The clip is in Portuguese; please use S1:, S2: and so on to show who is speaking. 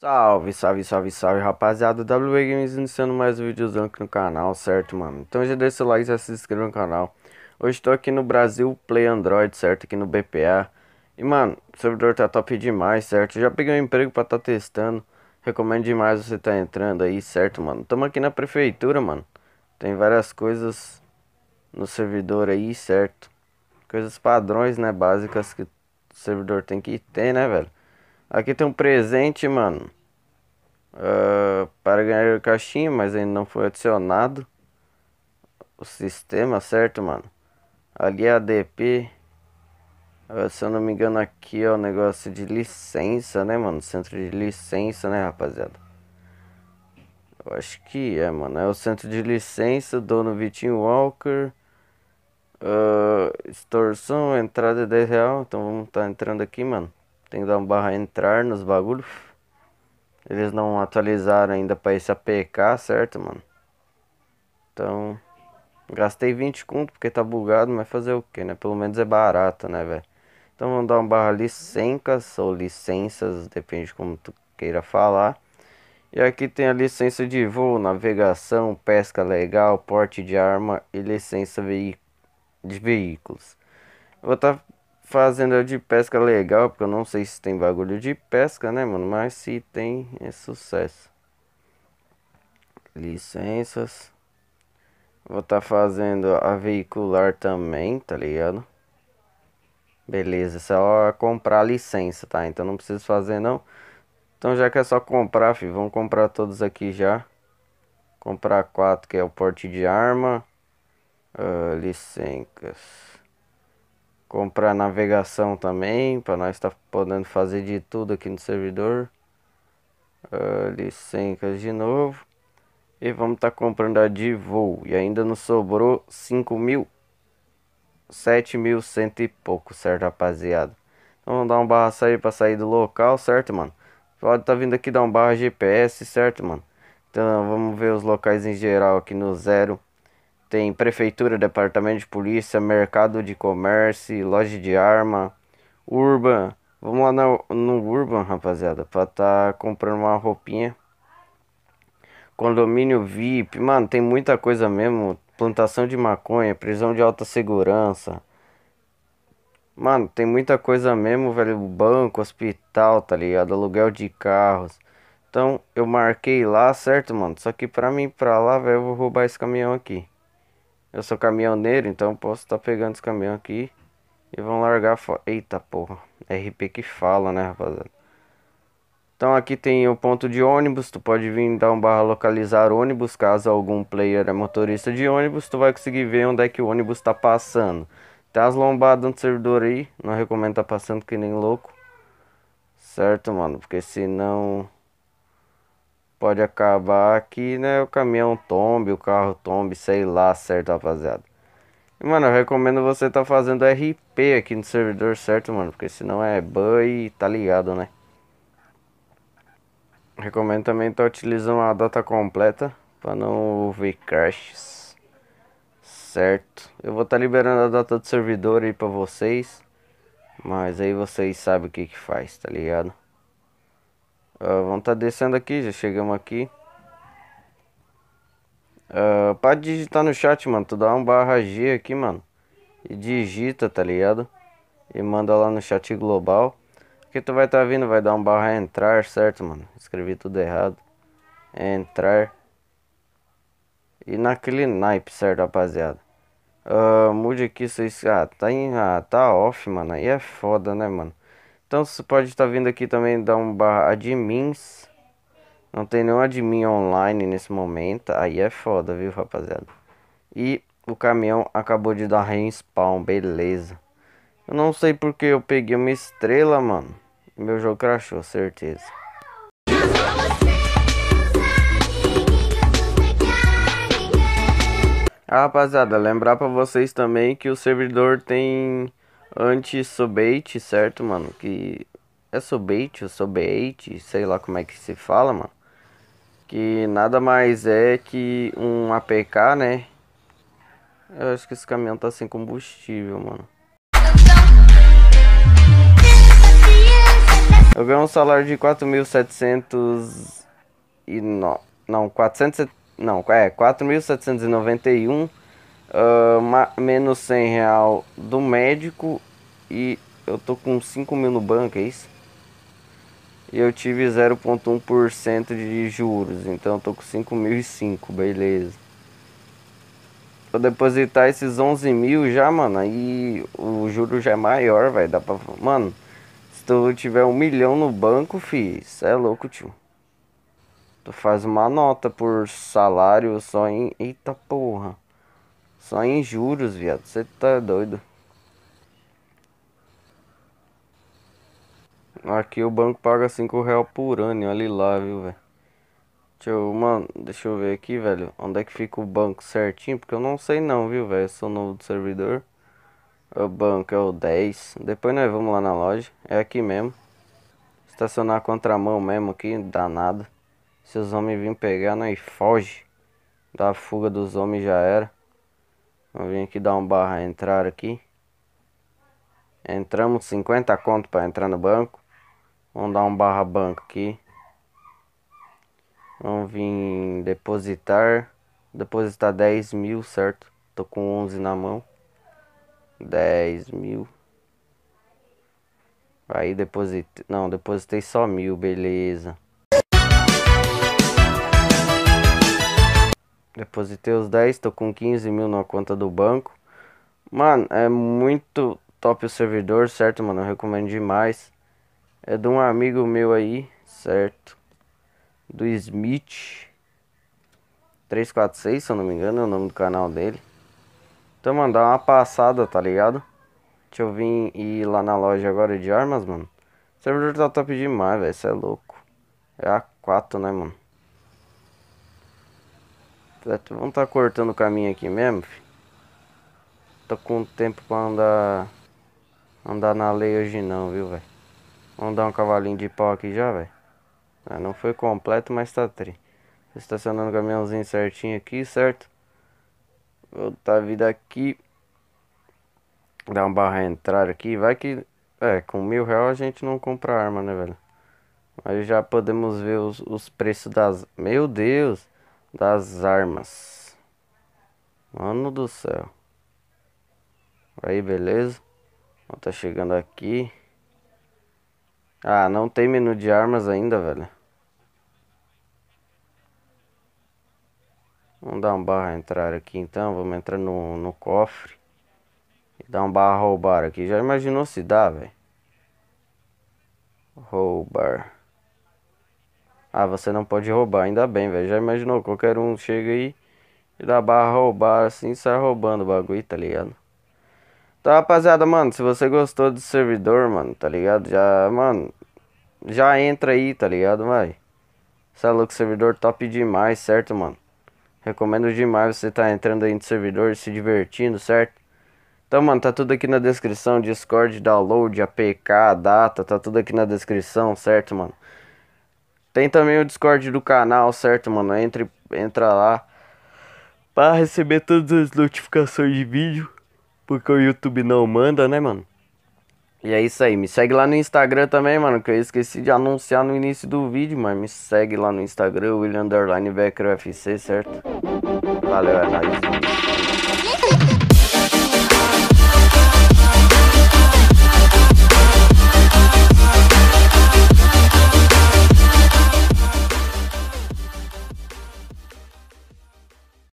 S1: Salve, salve, salve, salve, rapaziada, WB Games iniciando mais um vídeozão aqui no canal, certo, mano? Então já deixa o like, já se inscreva no canal. Hoje estou aqui no Brasil Play Android, certo, aqui no BPA. E, mano, o servidor tá top demais, certo? Eu já peguei um emprego pra tá testando, recomendo demais você tá entrando aí, certo, mano? Tamo aqui na prefeitura, mano, tem várias coisas no servidor aí, certo? Coisas padrões, né, básicas que o servidor tem que ter, né, velho? Aqui tem um presente, mano. Uh, para ganhar caixinha, mas ainda não foi adicionado. O sistema, certo, mano? Ali é ADP. Uh, ah, se eu não me engano, aqui é o negócio de licença, né, mano? Centro de licença, né, rapaziada? Eu acho que é, mano. É o centro de licença, dono Vitinho Walker. Uh, extorsão, entrada 10 real. Então vamos estar tá entrando aqui, mano. Tem que dar um barra entrar nos bagulhos. Eles não atualizaram ainda pra esse APK, certo, mano? Então, gastei 20 conto porque tá bugado, mas fazer o que, né? Pelo menos é barato, né, velho? Então vamos dar um barra licencas ou licenças, depende de como tu queira falar. E aqui tem a licença de voo, navegação, pesca legal, porte de arma e licença de veículos. vou estar tá Fazenda de pesca legal, porque eu não sei se tem bagulho de pesca, né, mano? Mas se tem, é sucesso. Licenças. Vou estar tá fazendo a veicular também, tá ligado? Beleza, é só comprar a licença, tá? Então não preciso fazer, não. Então já que é só comprar, filho, vamos comprar todos aqui já. Comprar quatro, que é o porte de arma. Uh, ah, licenças comprar navegação também, para nós estar tá podendo fazer de tudo aqui no servidor. Uh, de novo. E vamos estar tá comprando a de voo. E ainda nos sobrou 5 mil. 7 mil cento e pouco, certo rapaziada? Então vamos dar um barra sair para sair do local, certo mano? Pode estar tá vindo aqui dar um barra GPS, certo mano? Então vamos ver os locais em geral aqui no zero tem prefeitura, departamento de polícia, mercado de comércio, loja de arma, urban. Vamos lá no, no urban, rapaziada, pra tá comprando uma roupinha. Condomínio VIP, mano, tem muita coisa mesmo. Plantação de maconha, prisão de alta segurança. Mano, tem muita coisa mesmo, velho. Banco, hospital, tá ligado? Aluguel de carros. Então, eu marquei lá, certo, mano? Só que pra mim pra lá, velho, eu vou roubar esse caminhão aqui. Eu sou caminhoneiro, então posso estar tá pegando esse caminhão aqui. E vão largar fora. Eita porra. RP que fala, né, rapaziada? Então aqui tem o ponto de ônibus. Tu pode vir dar um barra localizar ônibus. Caso algum player é motorista de ônibus, tu vai conseguir ver onde é que o ônibus tá passando. Tá as lombadas no servidor aí. Não recomendo tá passando que nem louco. Certo, mano? Porque senão pode acabar que né, o caminhão tombe, o carro tombe, sei lá, certo, rapaziada. E, mano, eu recomendo você tá fazendo RP aqui no servidor certo, mano, porque senão é ban e tá ligado, né? Recomendo também tá utilizando a data completa para não ver crashes. Certo. Eu vou estar tá liberando a data do servidor aí para vocês. Mas aí vocês sabem o que que faz, tá ligado? Uh, vamos estar tá descendo aqui, já chegamos aqui. Uh, para digitar no chat, mano, tu dá um barra G aqui, mano. E digita, tá ligado? E manda lá no chat global. Que tu vai estar tá vindo, vai dar um barra entrar, certo, mano? Escrevi tudo errado. Entrar. E naquele naipe, certo, rapaziada? Uh, mude aqui, vocês... Ah, tá, em... ah, tá off, mano. Aí é foda, né, mano? Então você pode estar tá vindo aqui também dar um barra admins. Não tem nenhum admin online nesse momento. Aí é foda, viu, rapaziada? E o caminhão acabou de dar respawn, beleza. Eu não sei porque eu peguei uma estrela, mano. Meu jogo crashou, certeza. Ah, rapaziada, lembrar pra vocês também que o servidor tem anti-sobeit, certo, mano? Que é sobeit ou sobeit, sei lá como é que se fala, mano. Que nada mais é que um APK, né? Eu acho que esse caminhão tá sem combustível, mano. Eu ganho um salário de 4.700 e no... não, 400 não, é 4.791 uh, menos 100 real do médico e eu tô com 5 mil no banco, é isso? E eu tive 0,1% de juros, então eu tô com 5.005, beleza. vou depositar esses 11 mil já, mano, aí o juro já é maior, vai dá pra... Mano, se tu tiver um milhão no banco, fi, isso é louco, tio. Tu faz uma nota por salário só em... Eita porra. Só em juros, viado. Você tá doido. Aqui o banco paga 5 real por ano, olha lá, viu, velho. Deixa eu, mano, deixa eu ver aqui, velho, onde é que fica o banco certinho, porque eu não sei não, viu, velho, eu sou novo do servidor. O banco é o 10, depois nós vamos lá na loja, é aqui mesmo. Estacionar a contramão mesmo aqui, danado. Se os homens virem pegar, nós foge. Da fuga dos homens já era vou vir aqui dar um barra entrar aqui. Entramos 50 conto para entrar no banco. Vamos dar um barra banco aqui. Vamos vir depositar. Depositar 10 mil, certo? Tô com 11 na mão. 10 mil. Aí depositei. Não, depositei só mil, beleza. Depositei os 10, tô com 15 mil na conta do banco. Mano, é muito top o servidor, certo, mano? Eu recomendo demais. É de um amigo meu aí, certo? Do Smith 346, se eu não me engano, é o nome do canal dele. Então, mano, dá uma passada, tá ligado? Deixa eu vir ir lá na loja agora de armas, mano. O servidor tá top demais, velho. Isso é louco. É A4, né, mano? vamos tá, tá cortando o caminho aqui mesmo, filho. Tô com tempo pra andar... Andar na lei hoje não, viu, velho. Vamos dar um cavalinho de pau aqui já, velho. Ah, não foi completo, mas tá tri. Estacionando o caminhãozinho certinho aqui, certo? Vou botar a vida aqui. Dar um barra entrar aqui. Vai que... É, com mil real a gente não compra arma, né, velho? Mas já podemos ver os, os preços das... Meu Deus! das armas. Mano do céu. Aí, beleza. Ó, tá chegando aqui. Ah, não tem menu de armas ainda, velho. Vamos dar um barra entrar aqui então. Vamos entrar no, no cofre. E dar um barra roubar aqui. Já imaginou se dá, velho? Roubar. Ah, você não pode roubar, ainda bem, velho. Já imaginou? Qualquer um chega aí e dá barra roubar assim e sai roubando o bagulho, tá ligado? Então, rapaziada, mano, se você gostou do servidor, mano, tá ligado? Já, mano, já entra aí, tá ligado, vai? Você é louco, servidor top demais, certo, mano? Recomendo demais você tá entrando aí no servidor, se divertindo, certo? Então, mano, tá tudo aqui na descrição, Discord, download, APK, data, tá tudo aqui na descrição, certo, mano? Tem também o Discord do canal, certo, mano? Entre, entra lá para receber todas as notificações de vídeo, porque o YouTube não manda, né, mano? E é isso aí, me segue lá no Instagram também, mano, que eu esqueci de anunciar no início do vídeo, mas me segue lá no Instagram, William Underline Becker UFC, certo? Valeu, é nóis.